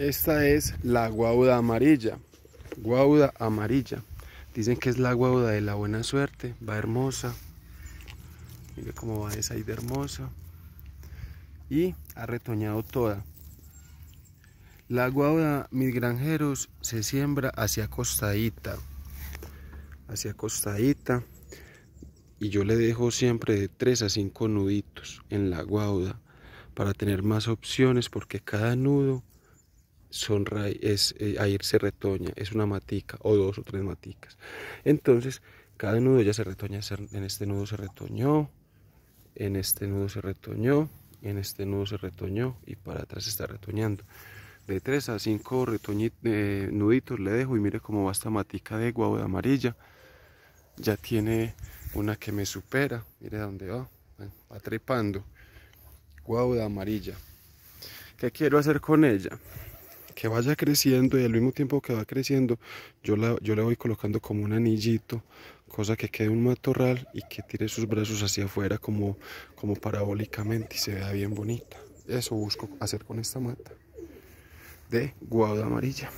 Esta es la guauda amarilla. Guauda amarilla. Dicen que es la guauda de la buena suerte. Va hermosa. Mire cómo va esa ahí de hermosa. Y ha retoñado toda. La guauda, mis granjeros, se siembra hacia costadita. Hacia costadita. Y yo le dejo siempre de 3 a 5 nuditos en la guauda para tener más opciones porque cada nudo sonray es, eh, ahí se retoña, es una matica o dos o tres maticas. Entonces, cada nudo ya se retoña, en este nudo se retoñó, en este nudo se retoñó, en este nudo se retoñó y para atrás está retoñando. De 3 a 5 eh, nuditos le dejo y mire cómo va esta matica de guau de amarilla. Ya tiene una que me supera, mire dónde va, va trepando. Guau de amarilla. ¿Qué quiero hacer con ella? que vaya creciendo y al mismo tiempo que va creciendo yo, la, yo le voy colocando como un anillito, cosa que quede un matorral y que tire sus brazos hacia afuera como, como parabólicamente y se vea bien bonita. Eso busco hacer con esta mata de guada amarilla.